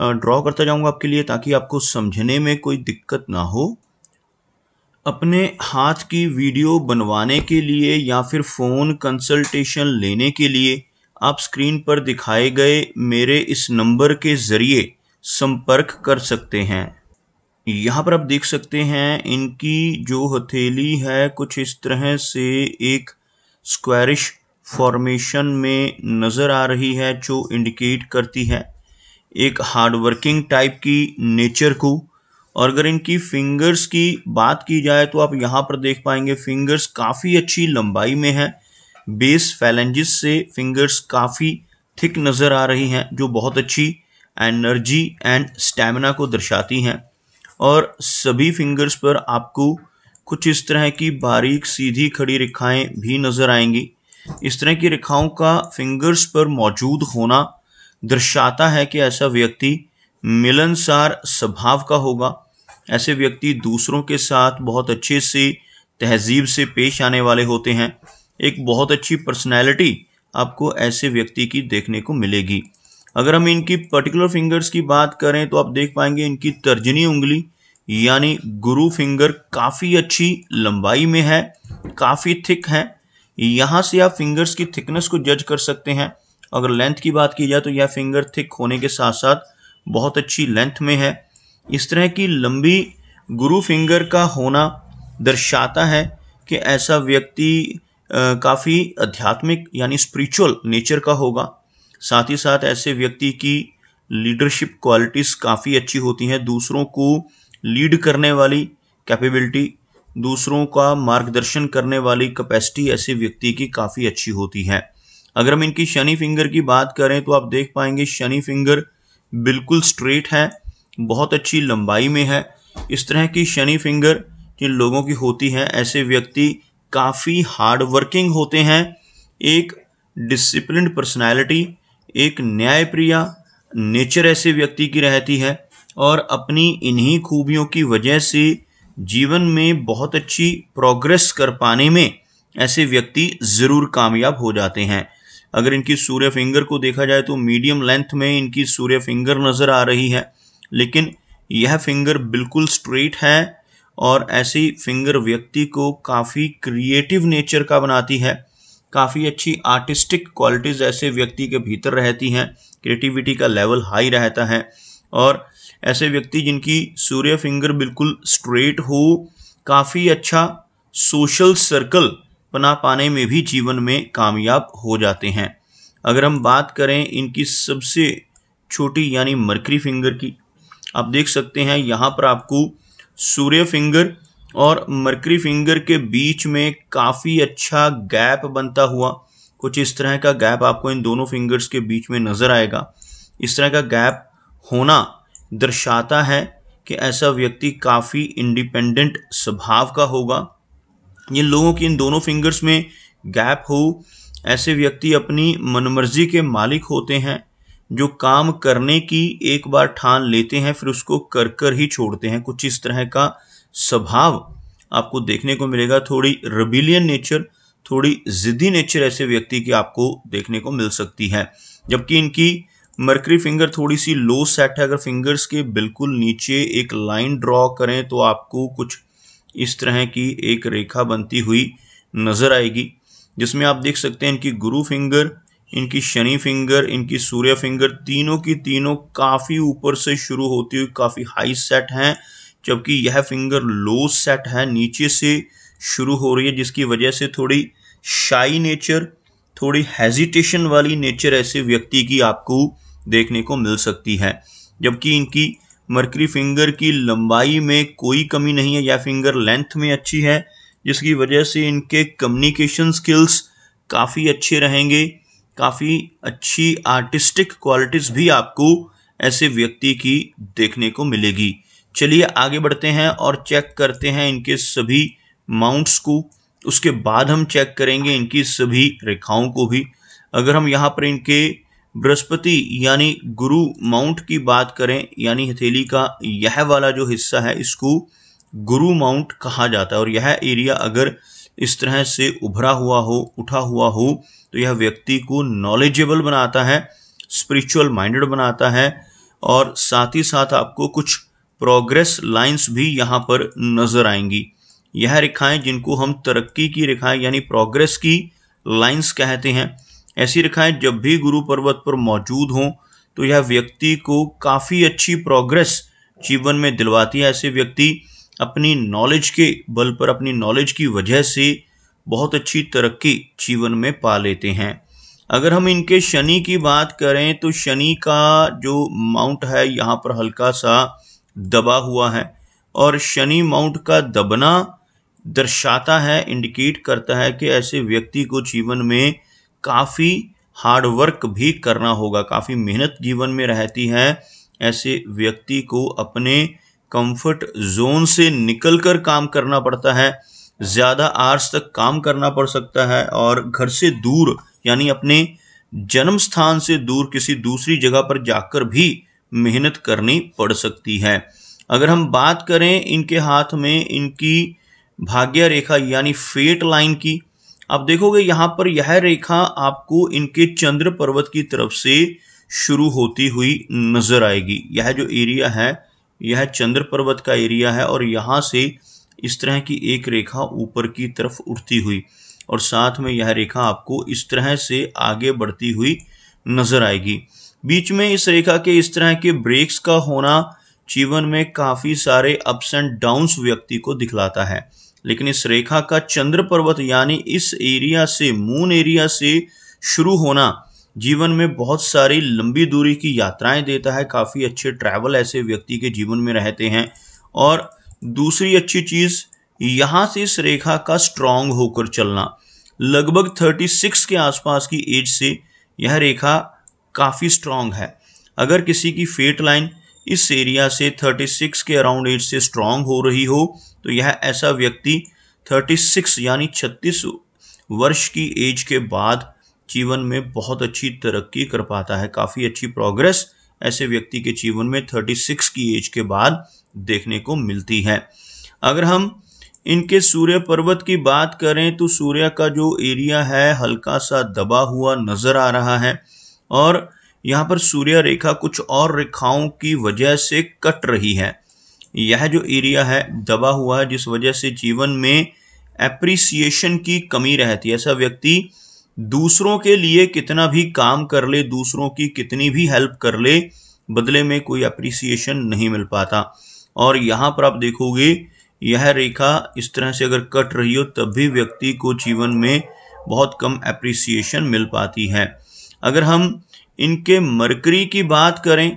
draw करता जाऊंगा आपके लिए ताकि आपको समझने में कोई दिक्कत ना हो अपने हाथ की वीडियो बनवाने के लिए या फिर फ़ोन कंसल्टेशन लेने के लिए आप स्क्रीन पर दिखाए गए मेरे इस नंबर के ज़रिए संपर्क कर सकते हैं यहाँ पर आप देख सकते हैं इनकी जो हथेली है कुछ इस तरह से एक स्क्वायरिश फॉर्मेशन में नज़र आ रही है जो इंडिकेट करती है एक हार्डवर्किंग टाइप की नेचर को और अगर इनकी फिंगर्स की बात की जाए तो आप यहाँ पर देख पाएंगे फिंगर्स काफ़ी अच्छी लंबाई में है बेस फैलेंजिस से फिंगर्स काफ़ी थिक नज़र आ रही हैं जो बहुत अच्छी एनर्जी एंड स्टैमिना को दर्शाती हैं और सभी फिंगर्स पर आपको कुछ इस तरह की बारीक सीधी खड़ी रेखाएं भी नज़र आएंगी इस तरह की रेखाओं का फिंगर्स पर मौजूद होना दर्शाता है कि ऐसा व्यक्ति मिलनसार स्वभाव का होगा ऐसे व्यक्ति दूसरों के साथ बहुत अच्छे से तहजीब से पेश आने वाले होते हैं एक बहुत अच्छी पर्सनैलिटी आपको ऐसे व्यक्ति की देखने को मिलेगी अगर हम इनकी पर्टिकुलर फिंगर्स की बात करें तो आप देख पाएंगे इनकी तर्जनी उंगली यानी गुरु फिंगर काफ़ी अच्छी लंबाई में है काफ़ी थिक है यहाँ से आप फिंगर्स की थिकनेस को जज कर सकते हैं अगर लेंथ की बात की जाए तो यह फिंगर थिक होने के साथ साथ बहुत अच्छी लेंथ में है इस तरह की लंबी गुरु फिंगर का होना दर्शाता है कि ऐसा व्यक्ति काफ़ी आध्यात्मिक यानी स्पिरिचुअल नेचर का होगा साथ ही साथ ऐसे व्यक्ति की लीडरशिप क्वालिटीज़ काफ़ी अच्छी होती हैं दूसरों को लीड करने वाली कैपेबिलिटी दूसरों का मार्गदर्शन करने वाली कैपेसिटी ऐसे व्यक्ति की काफ़ी अच्छी होती है अगर हम इनकी शनि फिंगर की बात करें तो आप देख पाएंगे शनि फिंगर बिल्कुल स्ट्रेट है बहुत अच्छी लंबाई में है इस तरह की शनि फिंगर जिन लोगों की होती है ऐसे व्यक्ति काफ़ी हार्ड वर्किंग होते हैं एक डिसिप्लिन पर्सनैलिटी एक न्यायप्रिय नेचर ऐसे व्यक्ति की रहती है और अपनी इन्हीं खूबियों की वजह से जीवन में बहुत अच्छी प्रोग्रेस कर पाने में ऐसे व्यक्ति ज़रूर कामयाब हो जाते हैं अगर इनकी सूर्य फिंगर को देखा जाए तो मीडियम लेंथ में इनकी सूर्य फिंगर नज़र आ रही है लेकिन यह फिंगर बिल्कुल स्ट्रेट है और ऐसी फिंगर व्यक्ति को काफ़ी क्रिएटिव नेचर का बनाती है काफ़ी अच्छी आर्टिस्टिक क्वालिटीज़ ऐसे व्यक्ति के भीतर रहती हैं क्रिएटिविटी का लेवल हाई रहता है और ऐसे व्यक्ति जिनकी सूर्य फिंगर बिल्कुल स्ट्रेट हो काफ़ी अच्छा सोशल सर्कल बना पाने में भी जीवन में कामयाब हो जाते हैं अगर हम बात करें इनकी सबसे छोटी यानी मरकरी फिंगर की आप देख सकते हैं यहाँ पर आपको सूर्य फिंगर और मरकरी फिंगर के बीच में काफ़ी अच्छा गैप बनता हुआ कुछ इस तरह का गैप आपको इन दोनों फिंगर्स के बीच में नज़र आएगा इस तरह का गैप होना दर्शाता है कि ऐसा व्यक्ति काफ़ी इंडिपेंडेंट स्वभाव का होगा जिन लोगों की इन दोनों फिंगर्स में गैप हो ऐसे व्यक्ति अपनी मनमर्जी के मालिक होते हैं जो काम करने की एक बार ठान लेते हैं फिर उसको कर कर ही छोड़ते हैं कुछ इस तरह का स्वभाव आपको देखने को मिलेगा थोड़ी रबिलियन नेचर थोड़ी ज़िद्दी नेचर ऐसे व्यक्ति की आपको देखने को मिल सकती है जबकि इनकी मर्करी फिंगर थोड़ी सी लो सेट है अगर फिंगर्स के बिल्कुल नीचे एक लाइन ड्रॉ करें तो आपको कुछ इस तरह की एक रेखा बनती हुई नज़र आएगी जिसमें आप देख सकते हैं इनकी गुरु फिंगर इनकी शनि फिंगर इनकी सूर्य फिंगर तीनों की तीनों काफ़ी ऊपर से शुरू होती हुई काफ़ी हाई सेट हैं जबकि यह फिंगर लो सेट है नीचे से शुरू हो रही है जिसकी वजह से थोड़ी शाई नेचर थोड़ी हेजिटेशन वाली नेचर ऐसे व्यक्ति की आपको देखने को मिल सकती है जबकि इनकी मर्करी फिंगर की लंबाई में कोई कमी नहीं है या फिंगर लेंथ में अच्छी है जिसकी वजह से इनके कम्युनिकेशन स्किल्स काफ़ी अच्छे रहेंगे काफ़ी अच्छी आर्टिस्टिक क्वालिटीज़ भी आपको ऐसे व्यक्ति की देखने को मिलेगी चलिए आगे बढ़ते हैं और चेक करते हैं इनके सभी माउंट्स को उसके बाद हम चेक करेंगे इनकी सभी रेखाओं को भी अगर हम यहाँ पर इनके बृहस्पति यानी गुरु माउंट की बात करें यानी हथेली का यह वाला जो हिस्सा है इसको गुरु माउंट कहा जाता है और यह एरिया अगर इस तरह से उभरा हुआ हो उठा हुआ हो तो यह व्यक्ति को नॉलेजेबल बनाता है स्पिरिचुअल माइंडेड बनाता है और साथ ही साथ आपको कुछ प्रोग्रेस लाइंस भी यहाँ पर नज़र आएंगी यह रेखाएं जिनको हम तरक्की की रेखाएं यानी प्रोग्रेस की लाइंस कहते हैं ऐसी रेखाएं जब भी गुरु पर्वत पर मौजूद हों तो यह व्यक्ति को काफ़ी अच्छी प्रोग्रेस जीवन में दिलवाती है ऐसे व्यक्ति अपनी नॉलेज के बल पर अपनी नॉलेज की वजह से बहुत अच्छी तरक्की जीवन में पा लेते हैं अगर हम इनके शनि की बात करें तो शनि का जो माउंट है यहाँ पर हल्का सा दबा हुआ है और शनि माउंट का दबना दर्शाता है इंडिकेट करता है कि ऐसे व्यक्ति को जीवन में काफ़ी हार्ड वर्क भी करना होगा काफ़ी मेहनत जीवन में रहती है ऐसे व्यक्ति को अपने कंफर्ट जोन से निकलकर काम करना पड़ता है ज़्यादा आर्स तक काम करना पड़ सकता है और घर से दूर यानी अपने जन्म स्थान से दूर किसी दूसरी जगह पर जाकर भी मेहनत करनी पड़ सकती है अगर हम बात करें इनके हाथ में इनकी भाग्य रेखा यानी फेट लाइन की आप देखोगे यहाँ पर यह रेखा आपको इनके चंद्र पर्वत की तरफ से शुरू होती हुई नजर आएगी यह जो एरिया है यह चंद्र पर्वत का एरिया है और यहाँ से इस तरह की एक रेखा ऊपर की तरफ उठती हुई और साथ में यह रेखा आपको इस तरह से आगे बढ़ती हुई नजर आएगी बीच में इस रेखा के इस तरह के ब्रेक्स का होना जीवन में काफ़ी सारे अप्स एंड डाउन्स व्यक्ति को दिखलाता है लेकिन इस रेखा का चंद्र पर्वत यानी इस एरिया से मून एरिया से शुरू होना जीवन में बहुत सारी लंबी दूरी की यात्राएं देता है काफ़ी अच्छे ट्रैवल ऐसे व्यक्ति के जीवन में रहते हैं और दूसरी अच्छी चीज़ यहाँ से इस रेखा का स्ट्रांग होकर चलना लगभग 36 के आसपास की एज से यह रेखा काफ़ी स्ट्रांग है अगर किसी की फेट लाइन इस एरिया से 36 के अराउंड एज से स्ट्रांग हो रही हो तो यह ऐसा व्यक्ति 36 यानी 36 वर्ष की एज के बाद जीवन में बहुत अच्छी तरक्की कर पाता है काफ़ी अच्छी प्रोग्रेस ऐसे व्यक्ति के जीवन में 36 की एज के बाद देखने को मिलती है अगर हम इनके सूर्य पर्वत की बात करें तो सूर्य का जो एरिया है हल्का सा दबा हुआ नज़र आ रहा है और यहाँ पर सूर्य रेखा कुछ और रेखाओं की वजह से कट रही है यह जो एरिया है दबा हुआ है जिस वजह से जीवन में एप्रिसिएशन की कमी रहती है ऐसा व्यक्ति दूसरों के लिए कितना भी काम कर ले दूसरों की कितनी भी हेल्प कर ले बदले में कोई अप्रिसिएशन नहीं मिल पाता और यहाँ पर आप देखोगे यह रेखा इस तरह से अगर कट रही हो तब भी व्यक्ति को जीवन में बहुत कम अप्रिसिएशन मिल पाती है अगर हम इनके मरकरी की बात करें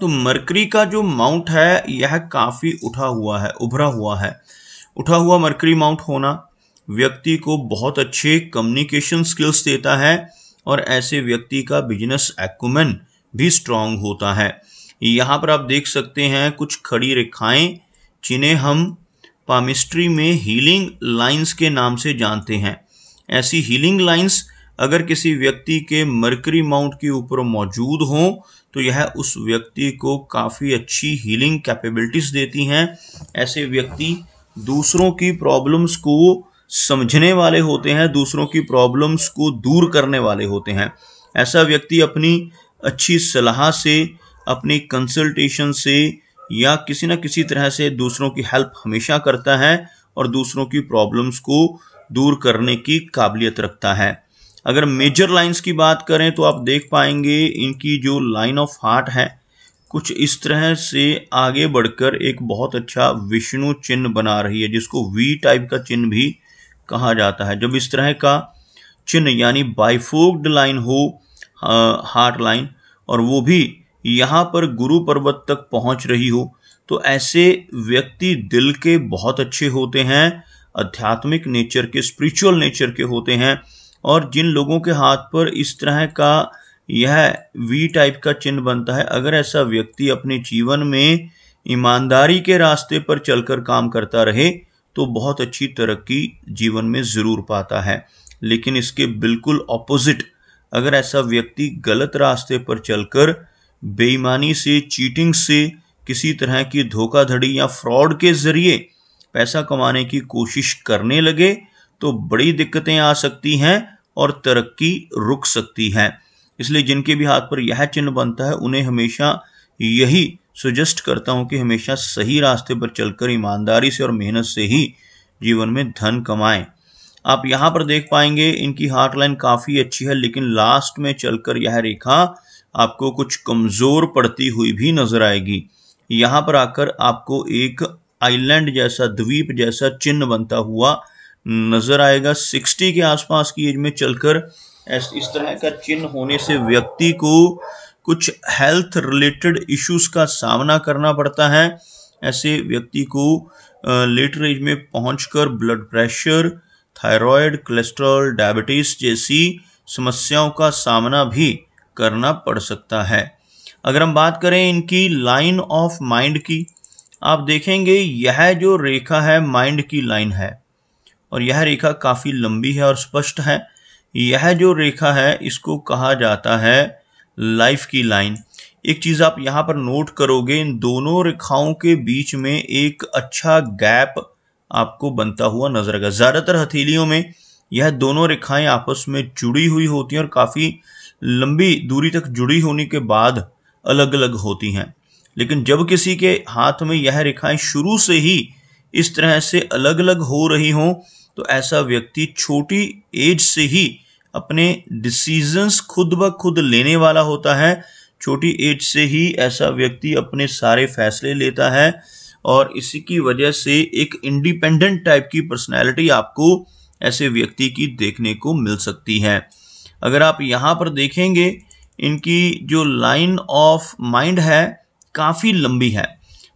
तो मरकरी का जो माउंट है यह काफ़ी उठा हुआ है उभरा हुआ है उठा हुआ मरकरी माउंट होना व्यक्ति को बहुत अच्छे कम्युनिकेशन स्किल्स देता है और ऐसे व्यक्ति का बिजनेस एक्मेन भी स्ट्रांग होता है यहाँ पर आप देख सकते हैं कुछ खड़ी रेखाएं जिन्हें हम पामिस्ट्री में हीलिंग लाइंस के नाम से जानते हैं ऐसी हीलिंग लाइंस अगर किसी व्यक्ति के मरकरी माउंट के ऊपर मौजूद हों तो यह उस व्यक्ति को काफ़ी अच्छी हीलिंग कैपेबिलिटीज़ देती हैं ऐसे व्यक्ति दूसरों की प्रॉब्लम्स को समझने वाले होते हैं दूसरों की प्रॉब्लम्स को दूर करने वाले होते हैं ऐसा व्यक्ति अपनी अच्छी सलाह से अपनी कंसल्टेशन से या किसी न किसी तरह से दूसरों की हेल्प हमेशा करता है और दूसरों की प्रॉब्लम्स को दूर करने की काबिलियत रखता है अगर मेजर लाइंस की बात करें तो आप देख पाएंगे इनकी जो लाइन ऑफ हार्ट है कुछ इस तरह से आगे बढ़कर एक बहुत अच्छा विष्णु चिन्ह बना रही है जिसको वी टाइप का चिन्ह भी कहा जाता है जब इस तरह का चिन्ह यानी बाइफोक्ड लाइन हो हार्ट लाइन और वो भी यहाँ पर गुरु पर्वत तक पहुँच रही हो तो ऐसे व्यक्ति दिल के बहुत अच्छे होते हैं आध्यात्मिक नेचर के स्पिरिचुअल नेचर के होते हैं और जिन लोगों के हाथ पर इस तरह का यह वी टाइप का चिन्ह बनता है अगर ऐसा व्यक्ति अपने जीवन में ईमानदारी के रास्ते पर चलकर काम करता रहे तो बहुत अच्छी तरक्की जीवन में ज़रूर पाता है लेकिन इसके बिल्कुल ऑपोजिट अगर ऐसा व्यक्ति गलत रास्ते पर चलकर बेईमानी से चीटिंग से किसी तरह की धोखाधड़ी या फ्रॉड के जरिए पैसा कमाने की कोशिश करने लगे तो बड़ी दिक्कतें आ सकती हैं और तरक्की रुक सकती है इसलिए जिनके भी हाथ पर यह चिन्ह बनता है उन्हें हमेशा यही सुजेस्ट करता हूँ कि हमेशा सही रास्ते पर चलकर ईमानदारी से और मेहनत से ही जीवन में धन कमाएं आप यहाँ पर देख पाएंगे इनकी हार्ट लाइन काफ़ी अच्छी है लेकिन लास्ट में चलकर यह रेखा आपको कुछ कमज़ोर पड़ती हुई भी नज़र आएगी यहाँ पर आकर आपको एक आइलैंड जैसा द्वीप जैसा चिन्ह बनता हुआ नज़र आएगा सिक्सटी के आसपास की एज में चलकर इस तरह का चिन्ह होने से व्यक्ति को कुछ हेल्थ रिलेटेड इश्यूज का सामना करना पड़ता है ऐसे व्यक्ति को लेटर एज में पहुंचकर blood pressure thyroid cholesterol diabetes जैसी समस्याओं का सामना भी करना पड़ सकता है अगर हम बात करें इनकी लाइन ऑफ माइंड की आप देखेंगे यह जो रेखा है माइंड की लाइन है और यह रेखा काफी लंबी है और स्पष्ट है यह जो रेखा है इसको कहा जाता है लाइफ की लाइन एक चीज आप यहाँ पर नोट करोगे इन दोनों रेखाओं के बीच में एक अच्छा गैप आपको बनता हुआ नजर आएगा ज्यादातर हथेलियों में यह दोनों रेखाएं आपस में जुड़ी हुई होती हैं और काफी लंबी दूरी तक जुड़ी होने के बाद अलग अलग होती हैं लेकिन जब किसी के हाथ में यह रेखाएं शुरू से ही इस तरह से अलग अलग हो रही हों तो ऐसा व्यक्ति छोटी एज से ही अपने डिसीजंस खुद ब खुद लेने वाला होता है छोटी एज से ही ऐसा व्यक्ति अपने सारे फैसले लेता है और इसी की वजह से एक इंडिपेंडेंट टाइप की पर्सनैलिटी आपको ऐसे व्यक्ति की देखने को मिल सकती है अगर आप यहाँ पर देखेंगे इनकी जो लाइन ऑफ माइंड है काफ़ी लंबी है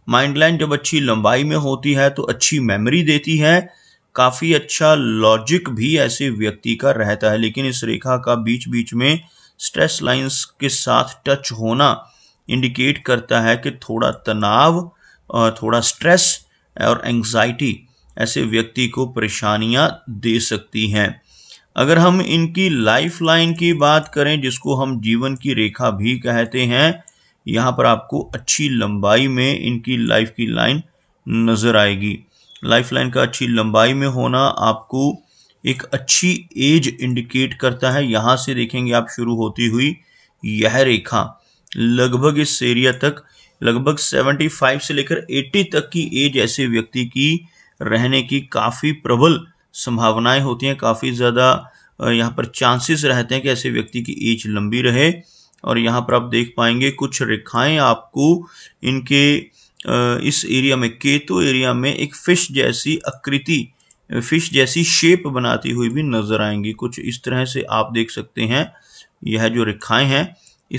माइंड लाइन जब अच्छी लंबाई में होती है तो अच्छी मेमोरी देती है काफ़ी अच्छा लॉजिक भी ऐसे व्यक्ति का रहता है लेकिन इस रेखा का बीच बीच में स्ट्रेस लाइंस के साथ टच होना इंडिकेट करता है कि थोड़ा तनाव थोड़ा स्ट्रेस और एंजाइटी ऐसे व्यक्ति को परेशानियां दे सकती हैं अगर हम इनकी लाइफ लाइन की बात करें जिसको हम जीवन की रेखा भी कहते हैं यहाँ पर आपको अच्छी लंबाई में इनकी लाइफ की लाइन नज़र आएगी लाइफ लाइन का अच्छी लंबाई में होना आपको एक अच्छी एज इंडिकेट करता है यहाँ से देखेंगे आप शुरू होती हुई यह रेखा लगभग इस एरिया तक लगभग 75 से लेकर 80 तक की एज ऐसे व्यक्ति की रहने की काफ़ी प्रबल संभावनाएं होती हैं काफ़ी ज़्यादा यहाँ पर चांसेस रहते हैं कि ऐसे व्यक्ति की एज लंबी रहे और यहाँ पर आप देख पाएंगे कुछ रेखाएं आपको इनके इस एरिया में केतु एरिया में एक फिश जैसी आकृति फिश जैसी शेप बनाती हुई भी नजर आएंगी कुछ इस तरह से आप देख सकते हैं यह जो रेखाएं हैं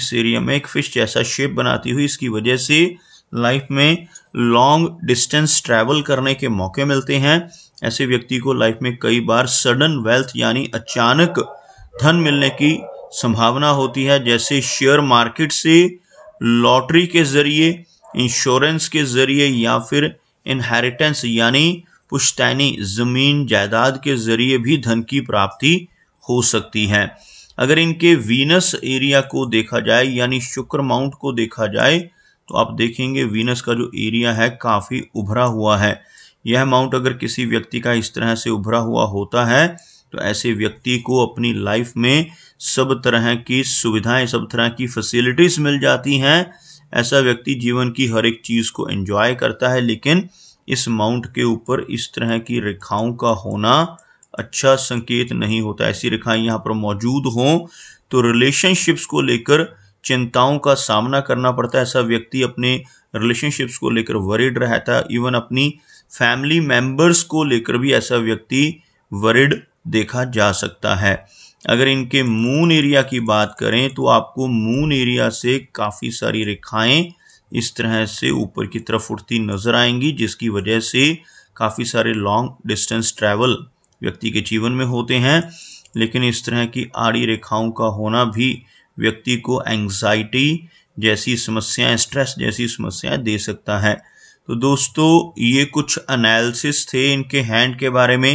इस एरिया में एक फिश जैसा शेप बनाती हुई इसकी वजह से लाइफ में लॉन्ग डिस्टेंस ट्रैवल करने के मौके मिलते हैं ऐसे व्यक्ति को लाइफ में कई बार सडन वेल्थ यानी अचानक धन मिलने की संभावना होती है जैसे शेयर मार्केट से लॉटरी के ज़रिए इंश्योरेंस के ज़रिए या फिर इनहेरिटेंस यानी पुश्तैनी ज़मीन जायदाद के ज़रिए भी धन की प्राप्ति हो सकती है अगर इनके वीनस एरिया को देखा जाए यानी शुक्र माउंट को देखा जाए तो आप देखेंगे वीनस का जो एरिया है काफ़ी उभरा हुआ है यह माउंट अगर किसी व्यक्ति का इस तरह से उभरा हुआ होता है तो ऐसे व्यक्ति को अपनी लाइफ में सब तरह की सुविधाएं सब तरह की फैसिलिटीज मिल जाती हैं ऐसा व्यक्ति जीवन की हर एक चीज़ को एंजॉय करता है लेकिन इस माउंट के ऊपर इस तरह की रेखाओं का होना अच्छा संकेत नहीं होता ऐसी रेखाएं यहाँ पर मौजूद हों तो रिलेशनशिप्स को लेकर चिंताओं का सामना करना पड़ता है ऐसा व्यक्ति अपने रिलेशनशिप्स को लेकर वरिड रहता है इवन अपनी फैमिली मेंबर्स को लेकर भी ऐसा व्यक्ति वरिड देखा जा सकता है अगर इनके मून एरिया की बात करें तो आपको मून एरिया से काफ़ी सारी रेखाएं इस तरह से ऊपर की तरफ उठती नजर आएंगी जिसकी वजह से काफ़ी सारे लॉन्ग डिस्टेंस ट्रैवल व्यक्ति के जीवन में होते हैं लेकिन इस तरह की आड़ी रेखाओं का होना भी व्यक्ति को एंग्जाइटी जैसी समस्याएं स्ट्रेस जैसी समस्याएं दे सकता है तो दोस्तों ये कुछ एनालिसिस थे इनके हैंड के बारे में